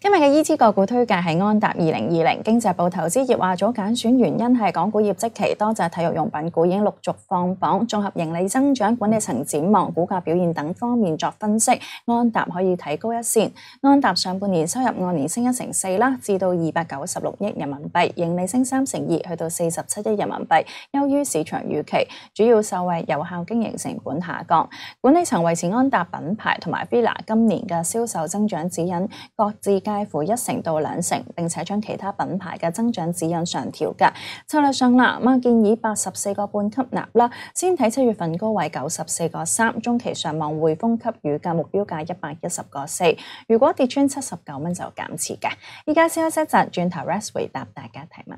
今日嘅依支個股推介係安踏二零二零經濟部投資業話組揀選原因係港股業績期多隻體育用品股已經陸續放榜，綜合盈利增長、管理層展望、股價表現等方面作分析，安踏可以提高一線。安踏上半年收入按年升一成四啦，至到二百九十六億人民幣，盈利升三成二，去到四十七億人民幣，優於市場預期，主要受惠有效經營成本下降。管理層維持安踏品牌同埋 Vila 今年嘅銷售增長指引，各自。介乎一成到两成，并且将其他品牌嘅增长指引上调嘅策略上啦，咁啊建议八十四个半吸纳啦。先睇七月份高位九十四个三，中期上望汇丰给予嘅目标价一百一十个四。如果跌穿七十九蚊就减持嘅。依家先休息一阵，转头 res t 回答大家提问。